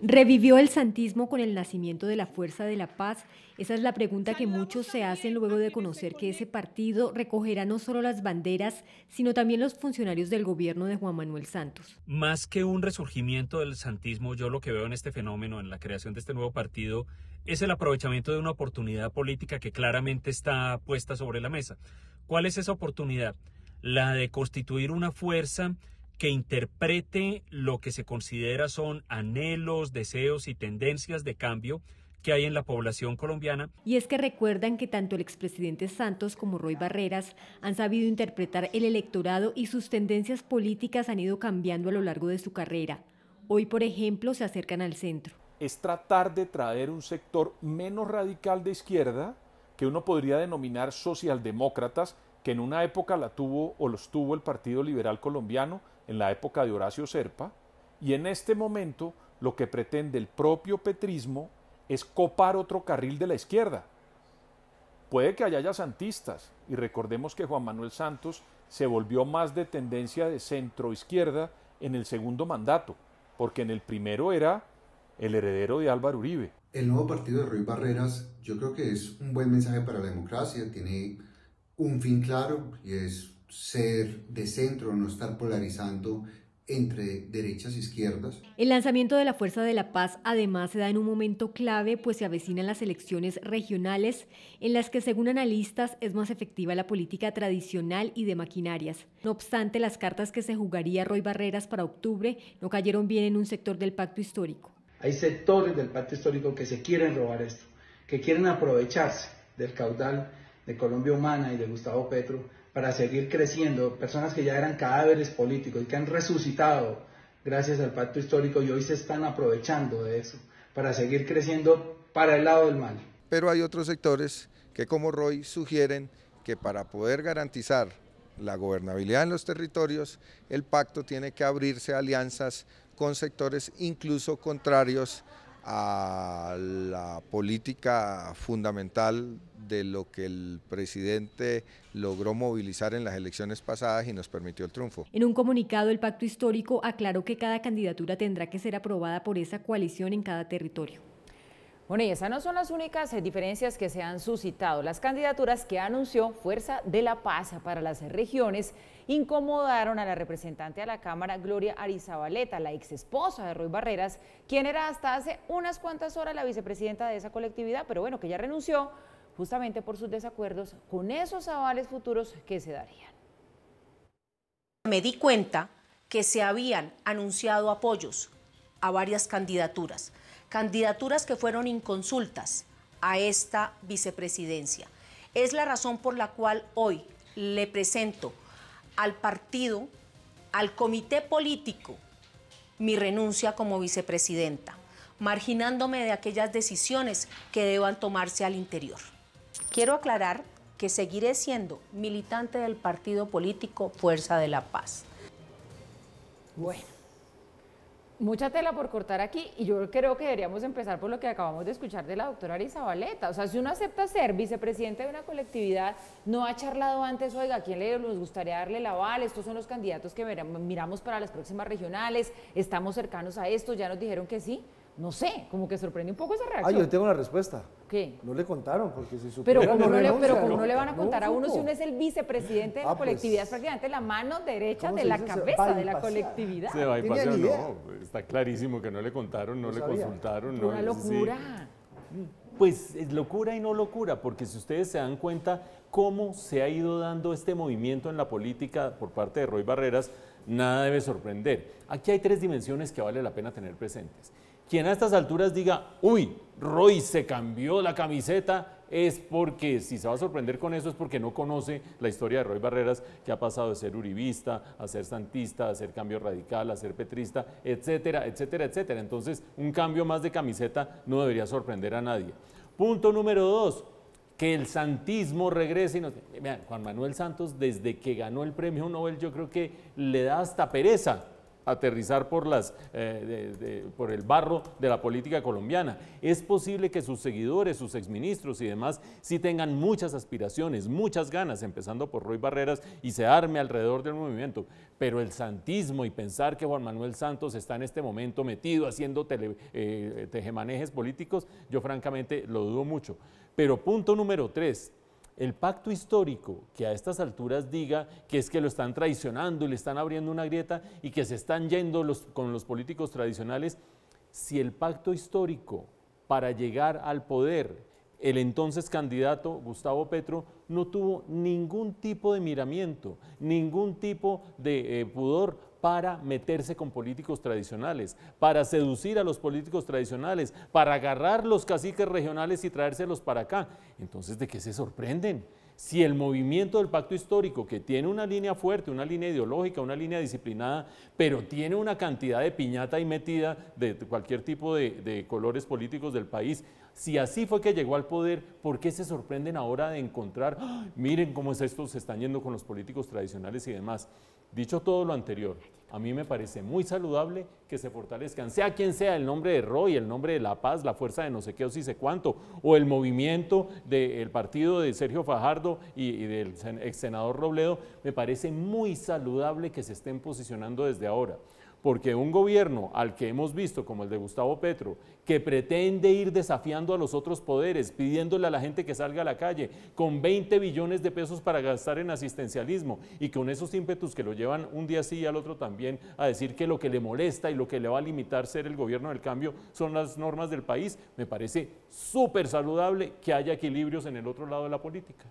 ¿Revivió el santismo con el nacimiento de la Fuerza de la Paz? Esa es la pregunta que muchos se hacen luego de conocer que ese partido recogerá no solo las banderas, sino también los funcionarios del gobierno de Juan Manuel Santos. Más que un resurgimiento del santismo, yo lo que veo en este fenómeno, en la creación de este nuevo partido, es el aprovechamiento de una oportunidad política que claramente está puesta sobre la mesa. ¿Cuál es esa oportunidad? La de constituir una fuerza que interprete lo que se considera son anhelos, deseos y tendencias de cambio que hay en la población colombiana. Y es que recuerdan que tanto el expresidente Santos como Roy Barreras han sabido interpretar el electorado y sus tendencias políticas han ido cambiando a lo largo de su carrera. Hoy, por ejemplo, se acercan al centro. Es tratar de traer un sector menos radical de izquierda, que uno podría denominar socialdemócratas, que en una época la tuvo o los tuvo el Partido Liberal Colombiano, en la época de Horacio Serpa, y en este momento lo que pretende el propio petrismo es copar otro carril de la izquierda. Puede que haya santistas, y recordemos que Juan Manuel Santos se volvió más de tendencia de centro izquierda en el segundo mandato, porque en el primero era el heredero de Álvaro Uribe. El nuevo partido de Ruiz Barreras yo creo que es un buen mensaje para la democracia, tiene un fin claro y es ser de centro, no estar polarizando entre derechas e izquierdas. El lanzamiento de la Fuerza de la Paz además se da en un momento clave, pues se avecinan las elecciones regionales, en las que según analistas es más efectiva la política tradicional y de maquinarias. No obstante, las cartas que se jugaría Roy Barreras para octubre no cayeron bien en un sector del pacto histórico. Hay sectores del pacto histórico que se quieren robar esto, que quieren aprovecharse del caudal de Colombia Humana y de Gustavo Petro para seguir creciendo, personas que ya eran cadáveres políticos y que han resucitado gracias al pacto histórico y hoy se están aprovechando de eso para seguir creciendo para el lado del mal. Pero hay otros sectores que como Roy sugieren que para poder garantizar la gobernabilidad en los territorios, el pacto tiene que abrirse alianzas con sectores incluso contrarios a la política fundamental de lo que el presidente logró movilizar en las elecciones pasadas y nos permitió el triunfo. En un comunicado, el pacto histórico aclaró que cada candidatura tendrá que ser aprobada por esa coalición en cada territorio. Bueno, y esas no son las únicas diferencias que se han suscitado. Las candidaturas que anunció Fuerza de la Paz para las regiones incomodaron a la representante a la Cámara, Gloria Arizabaleta, la ex esposa de Roy Barreras, quien era hasta hace unas cuantas horas la vicepresidenta de esa colectividad, pero bueno, que ya renunció justamente por sus desacuerdos con esos avales futuros que se darían. Me di cuenta que se habían anunciado apoyos a varias candidaturas candidaturas que fueron inconsultas a esta vicepresidencia. Es la razón por la cual hoy le presento al partido, al comité político, mi renuncia como vicepresidenta, marginándome de aquellas decisiones que deban tomarse al interior. Quiero aclarar que seguiré siendo militante del partido político Fuerza de la Paz. Bueno mucha tela por cortar aquí y yo creo que deberíamos empezar por lo que acabamos de escuchar de la doctora Arizabaleta. O sea, si uno acepta ser vicepresidente de una colectividad, no ha charlado antes, oiga, ¿a quién le nos gustaría darle la aval, Estos son los candidatos que miramos para las próximas regionales, estamos cercanos a esto, ya nos dijeron que sí. No sé, como que sorprende un poco esa reacción. Ah, yo tengo una respuesta. ¿Qué? No le contaron, porque si supieran, Pero, como no, le, pero no le van a contar a uno si uno es el vicepresidente de ah, la colectividad? Es pues, prácticamente la mano derecha de la cabeza de la colectividad. Se va y ir no. Está clarísimo que no le contaron, no, le consultaron. Una locura. Pues es locura y no locura, porque si ustedes se dan cuenta cómo se ha ido dando este movimiento en la política por parte de Roy Barreras, nada debe sorprender. Aquí hay tres dimensiones que vale la pena tener presentes. Quien a estas alturas diga, uy, Roy se cambió la camiseta, es porque, si se va a sorprender con eso, es porque no conoce la historia de Roy Barreras, que ha pasado de ser uribista, a ser santista, a ser cambio radical, a ser petrista, etcétera, etcétera, etcétera. Entonces, un cambio más de camiseta no debería sorprender a nadie. Punto número dos, que el santismo regrese. Y nos... Vean, Juan Manuel Santos, desde que ganó el premio Nobel, yo creo que le da hasta pereza aterrizar por, las, eh, por el barro de la política colombiana. Es posible que sus seguidores, sus exministros y demás sí tengan muchas aspiraciones, muchas ganas, empezando por Roy Barreras, y se arme alrededor del movimiento. Pero el santismo y pensar que Juan Manuel Santos está en este momento metido haciendo eh, eh, tejemanejes políticos, yo francamente lo dudo mucho. Pero punto número tres, el pacto histórico que a estas alturas diga que es que lo están traicionando y le están abriendo una grieta y que se están yendo con los políticos tradicionales, si el pacto histórico para llegar al poder, el entonces candidato Gustavo Petro no tuvo ningún tipo de miramiento, ningún tipo de eh, pudor para meterse con políticos tradicionales, para seducir a los políticos tradicionales, para agarrar los caciques regionales y traérselos para acá. Entonces, ¿de qué se sorprenden? Si el movimiento del pacto histórico, que tiene una línea fuerte, una línea ideológica, una línea disciplinada, pero tiene una cantidad de piñata y metida de cualquier tipo de, de colores políticos del país, si así fue que llegó al poder, ¿por qué se sorprenden ahora de encontrar, ¡Ah! miren cómo es esto, se están yendo con los políticos tradicionales y demás? Dicho todo lo anterior, a mí me parece muy saludable que se fortalezcan, sea quien sea, el nombre de Roy, el nombre de La Paz, la fuerza de no sé qué o si sé cuánto, o el movimiento del partido de Sergio Fajardo y, del ex senador Robledo, me parece muy saludable que se estén posicionando desde ahora. Porque un gobierno al que hemos visto, como el de Gustavo Petro, que pretende ir desafiando a los otros poderes, pidiéndole a la gente que salga a la calle con 20 billones de pesos para gastar en asistencialismo y con esos ímpetus que lo llevan un día sí y al otro también a decir que lo que le molesta y lo que le va a limitar ser el gobierno del cambio son las normas del país, me parece súper saludable que haya equilibrios en el otro lado de la política.